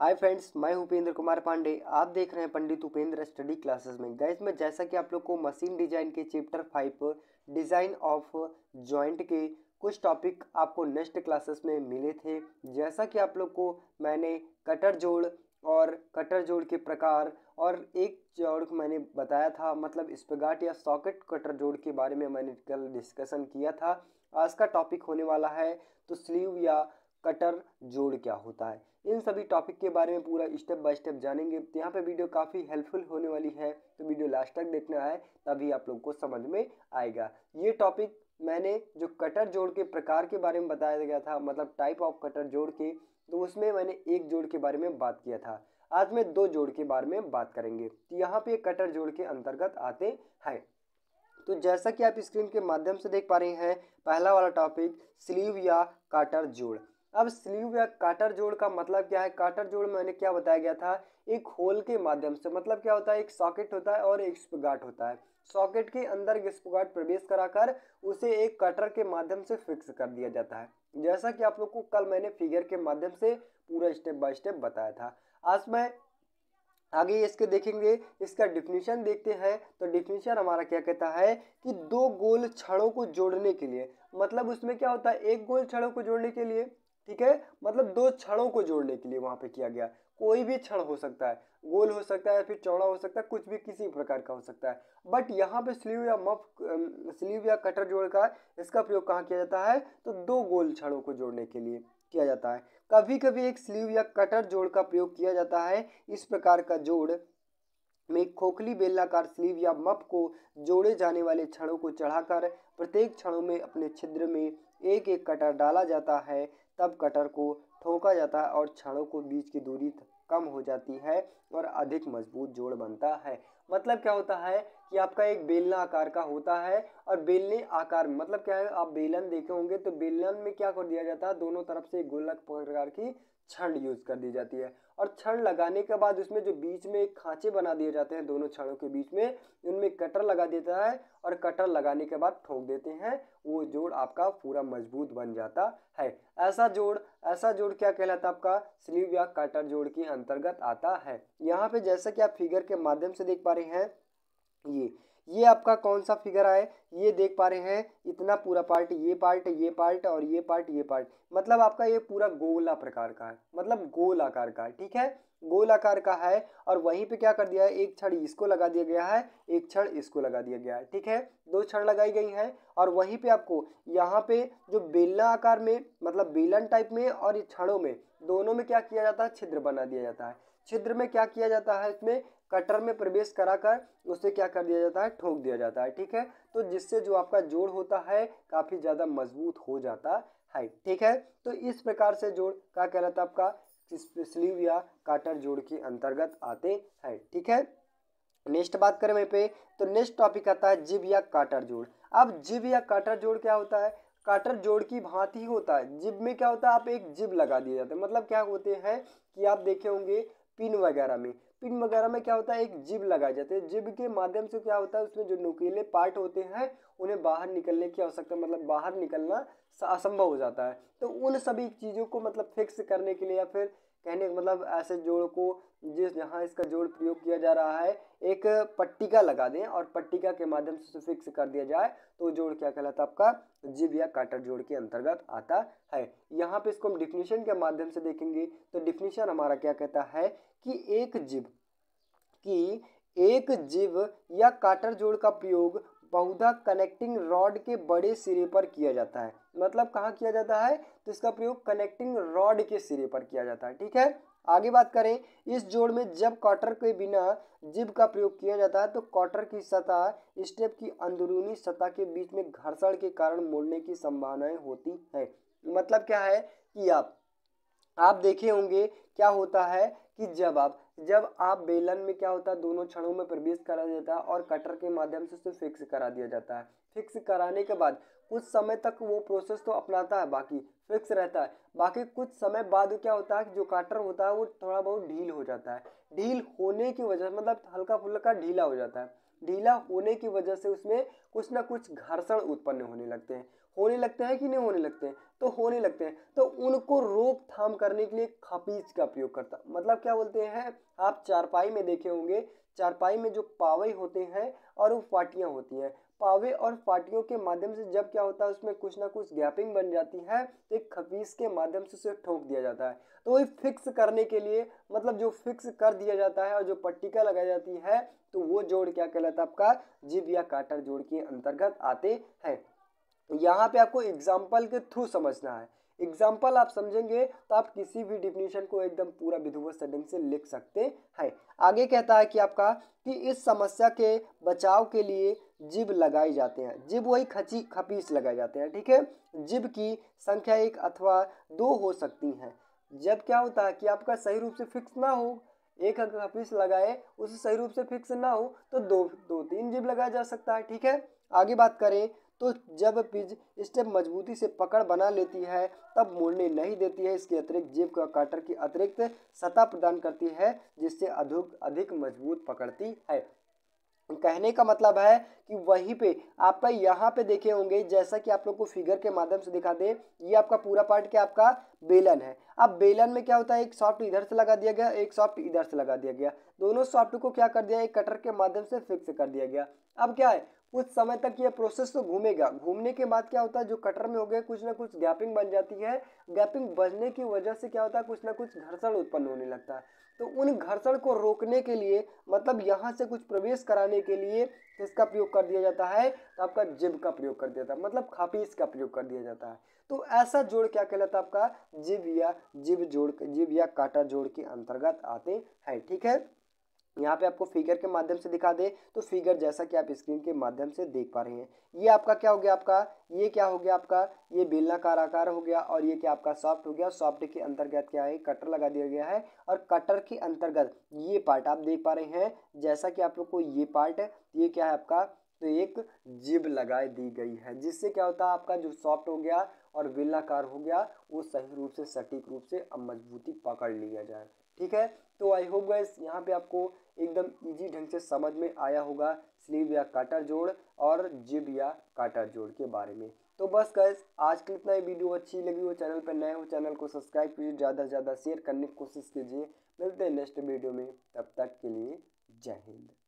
hi friends मैं उपेंद्र कुमार पांडे आप देख रहे हैं पंडित उपेंद्र स्टडी क्लासेस में गैस में जैसा कि आप लोग को मशीन डिजाइन के chapter five design of joint के कुछ टॉपिक आपको नेक्स्ट क्लासेस में मिले थे जैसा कि आप लोग को मैंने कटर जोड़ और कटर जोड़ के प्रकार और एक जोड़ को मैंने बताया था मतलब स्पगाट या सॉकेट कटर जोड़ के बारे में मैंने कल डिस्कशन किया था आज का टॉपिक होने वाला है तो स्लीव या कटर जोड़ क्या होता है इन सभी टॉपिक के बारे में पूरा स्टेप बाय स्टेप जानेंगे तो यहाँ पे वीडियो काफ़ी हेल्पफुल होने वाली है तो वीडियो लास्ट तक देखना है तभी आप लोग को समझ में आएगा ये टॉपिक मैंने जो कटर जोड़ के प्रकार के बारे में बताया गया था मतलब टाइप ऑफ कटर जोड़ के तो उसमें मैंने एक जोड़ के बारे में बात किया था आज मैं दो जोड़ के बारे में बात करेंगे तो यहाँ पे कटर जोड़ के अंतर्गत आते हैं तो जैसा कि आप स्क्रीन के माध्यम से देख पा रहे हैं पहला वाला टॉपिक स्लीव या काटर जोड़ अब स्लीव या काटर जोड़ का मतलब क्या है काटर जोड़ मैंने क्या बताया गया था एक होल के माध्यम से मतलब क्या होता है एक सॉकेट होता है और एक स्पगाट होता है सॉकेट के अंदर स्पगाट प्रवेश कराकर उसे एक कटर के माध्यम से फिक्स कर दिया जाता है जैसा कि आप लोग को कल मैंने फिगर के माध्यम से पूरा स्टेप बाय स्टेप बताया था आज मैं आगे इसके देखेंगे इसका डिफिनीशन देखते हैं तो डिफिनीशन हमारा क्या कहता है कि दो गोल छड़ों को जोड़ने के लिए मतलब उसमें क्या होता है एक गोल छड़ों को जोड़ने के लिए ठीक है मतलब दो छड़ों को जोड़ने के लिए वहाँ पे किया गया कोई भी छड़ हो सकता है गोल हो सकता है फिर चौड़ा हो सकता है कुछ भी किसी प्रकार का हो सकता है बट यहाँ पे स्लीव या मफ स्लीव या कटर जोड़ का इसका प्रयोग कहाँ किया जाता है तो दो गोल छड़ों को जोड़ने के लिए किया जाता है कभी कभी एक स्लीव या कटर जोड़ का प्रयोग किया जाता है इस प्रकार का जोड़ में खोखली बेलाकार स्लीव या मप को जोड़े जाने वाले छड़ों को चढ़ाकर प्रत्येक छड़ों में अपने छिद्र में एक एक कटर डाला जाता है तब कटर को ठोका जाता है और छड़ों को बीच की दूरी कम हो जाती है और अधिक मजबूत जोड़ बनता है मतलब क्या होता है कि आपका एक बेलना आकार का होता है और बेलने आकार मतलब क्या है आप बेलन देखे होंगे तो बेलन में क्या कर दिया जाता है दोनों तरफ से गोलक प्रकार की छड़ यूज़ कर दी जाती है और छड़ लगाने के बाद उसमें जो बीच में एक खांचे बना दिए जाते हैं दोनों छड़ों के बीच में उनमें कटर लगा देता है और कटर लगाने के बाद ठोक देते हैं वो जोड़ आपका पूरा मजबूत बन जाता है ऐसा जोड़ ऐसा जोड़ क्या कहलाता है आपका स्लीव या कटर जोड़ के अंतर्गत आता है यहाँ पे जैसा कि आप फिगर के माध्यम से देख पा रहे हैं ये ये आपका कौन सा फिगर आए ये देख पा रहे हैं इतना पूरा पार्ट ये पार्ट ये पार्ट और ये पार्ट ये पार्ट मतलब आपका ये पूरा गोला प्रकार का है मतलब गोल आकार का है ठीक है गोल आकार का है और वहीं पे क्या कर दिया है एक छड़ इसको लगा दिया गया है एक छड़ इसको लगा दिया गया है ठीक है दो छड़ लगाई गई हैं और वहीं पे आपको यहाँ पे जो बेलना आकार में मतलब बेलन टाइप में और ये छड़ों में दोनों में क्या किया जाता है छिद्र बना दिया जाता है छिद्र में क्या किया जाता है इसमें कटर में प्रवेश कराकर उसे क्या कर दिया जाता है ठोक दिया जाता है ठीक है तो जिससे जो आपका जोड़ होता है काफ़ी ज़्यादा मजबूत हो जाता है ठीक है तो इस प्रकार से जोड़ क्या कहलाता है आपका स्लीव या काटर जोड़ के अंतर्गत आते हैं ठीक है नेक्स्ट बात करें वहीं पे तो नेक्स्ट टॉपिक आता है जिब या काटर जोड़ अब जिब या काटर जोड़ क्या होता है काटर जोड़ की भांति ही होता है जिब में क्या होता है आप एक जिब लगा दिया जाता है मतलब क्या होते हैं कि आप देखे होंगे पिन वगैरह में पिन वगैरह में क्या होता है एक जिब लगाए जाते हैं जिब के माध्यम से क्या होता है उसमें जो नुकीले पार्ट होते हैं उन्हें बाहर निकलने की आवश्यकता मतलब बाहर निकलना असंभव हो जाता है तो उन सभी चीज़ों को मतलब फिक्स करने के लिए या फिर कहने का मतलब ऐसे जोड़ को जिस जहाँ इसका जोड़ प्रयोग किया जा रहा है एक पट्टिका लगा दें और पट्टिका के माध्यम से फिक्स कर दिया जाए तो जोड़ क्या कहलाता है आपका जिब या काटर जोड़ के अंतर्गत आता है यहाँ पे इसको हम डिफिनीशन के माध्यम से देखेंगे तो डिफिनीशन हमारा क्या कहता है कि एक जीव कि एक जीव या काटर जोड़ का प्रयोग बहुधा कनेक्टिंग रॉड के बड़े सिरे पर किया जाता है मतलब कहाँ किया जाता है तो इसका प्रयोग कनेक्टिंग रॉड के सिरे पर किया जाता है ठीक है आगे बात करें इस जोड़ में जब कॉटर के बिना जिब का प्रयोग किया जाता है तो कॉटर की सतह स्टेप की अंदरूनी सतह के बीच में घर्षण के कारण मोड़ने की संभावनाएं होती है मतलब क्या है कि आप आप देखे होंगे क्या होता है कि जब आप जब आप बेलन में क्या होता है दोनों क्षणों में प्रवेश करा जाता है और कटर के माध्यम से उसे फिक्स करा दिया जाता है फिक्स कराने के बाद कुछ समय तक वो प्रोसेस तो अपनाता है बाकी फिक्स रहता है बाकी कुछ समय बाद क्या होता है कि जो काटर होता है वो थोड़ा बहुत ढील हो जाता है ढील होने की वजह से मतलब हल्का फुल्का ढीला हो जाता है ढीला होने की वजह से उसमें कुछ ना कुछ घर्षण उत्पन्न होने लगते हैं होने लगते हैं कि नहीं होने लगते हैं तो होने लगते हैं तो उनको रोकथाम करने के लिए खपीज का प्रयोग करता मतलब क्या बोलते हैं आप चारपाई में देखे होंगे चारपाई में जो पावे होते हैं और वो फाटियाँ होती हैं पावे और फाटियों के माध्यम से जब क्या होता है उसमें कुछ ना कुछ गैपिंग बन जाती है तो एक खपीस के माध्यम से उसे ठोक दिया जाता है तो वही फिक्स करने के लिए मतलब जो फिक्स कर दिया जाता है और जो पट्टिका लगाई जाती है तो वो जोड़ क्या कहलाता है आपका जीव या काटर जोड़ के अंतर्गत आते हैं तो यहाँ पे आपको एग्जाम्पल के थ्रू समझना है एग्जाम्पल आप समझेंगे तो आप किसी भी डिफिनीशन को एकदम पूरा विधिवत ढंग से लिख सकते हैं आगे कहता है कि आपका कि इस समस्या के बचाव के लिए जिब लगाए जाते हैं जिब वही खची खपीस लगाए जाते हैं ठीक है जिब की संख्या एक अथवा दो हो सकती हैं जब क्या होता है कि आपका सही रूप से फिक्स ना हो एक खपीस लगाए उसे सही रूप से फिक्स ना हो तो दो दो तीन जिब लगाया जा सकता है ठीक है आगे बात करें तो जब पिज स्टेप मजबूती से पकड़ बना लेती है तब मोड़ने नहीं देती है इसके अतिरिक्त जेब का काटर की अतिरिक्त सतह प्रदान करती है जिससे अधिक अधिक मजबूत पकड़ती है कहने का मतलब है कि वहीं पे आपका यहाँ पे देखे होंगे जैसा कि आप लोग को फिगर के माध्यम से दिखा दे ये आपका पूरा पार्ट क्या आपका बेलन है अब बेलन में क्या होता है एक सॉफ्ट इधर से लगा दिया गया एक सॉफ्ट इधर से लगा दिया गया दोनों सॉफ्ट को क्या कर दिया एक कटर के माध्यम से फिक्स कर दिया गया अब क्या है कुछ समय तक ये प्रोसेस तो घूमेगा घूमने के बाद क्या होता है जो कटर में हो गया कुछ ना कुछ गैपिंग बन जाती है गैपिंग बनने की वजह से क्या होता है कुछ ना कुछ घर्षण उत्पन्न होने लगता है तो उन घर्षण को रोकने के लिए मतलब यहाँ से कुछ प्रवेश कराने के लिए किसका प्रयोग कर दिया जाता है तो आपका जिब का प्रयोग कर दिया जाता है मतलब खापीस का प्रयोग कर दिया जाता है तो ऐसा जोड़ क्या कहलाता है आपका जिब या जिब जोड़ जिब या काटा जोड़ के अंतर्गत आते हैं ठीक है यहाँ पे आपको फिगर के माध्यम से दिखा दे तो फिगर जैसा कि आप स्क्रीन के माध्यम से देख पा रहे हैं ये आपका क्या हो गया आपका ये क्या हो गया आपका ये बेलनाकार आकार हो गया और ये क्या आपका सॉफ्ट हो गया सॉफ्ट के अंतर्गत क्या है कटर लगा दिया गया है और कटर के अंतर्गत ये पार्ट आप देख पा रहे हैं जैसा कि आप लोग को ये पार्ट ये क्या है आपका तो एक जिब लगा दी गई है जिससे क्या होता है आपका जो सॉफ्ट हो गया और बेलनाकार हो गया वो सही रूप से सटीक रूप से मजबूती पकड़ लिया जाए ठीक है तो आई होप गैस यहाँ पे आपको एकदम इजी ढंग से समझ में आया होगा स्लीव या काटा जोड़ और जिब या काटा जोड़ के बारे में तो बस गैस आज के इतना ही वीडियो अच्छी लगी हो चैनल पर नए हो चैनल को सब्सक्राइब कीजिए ज़्यादा से ज़्यादा शेयर करने की कोशिश कीजिए मिलते हैं नेक्स्ट वीडियो में तब तक के लिए जय हिंद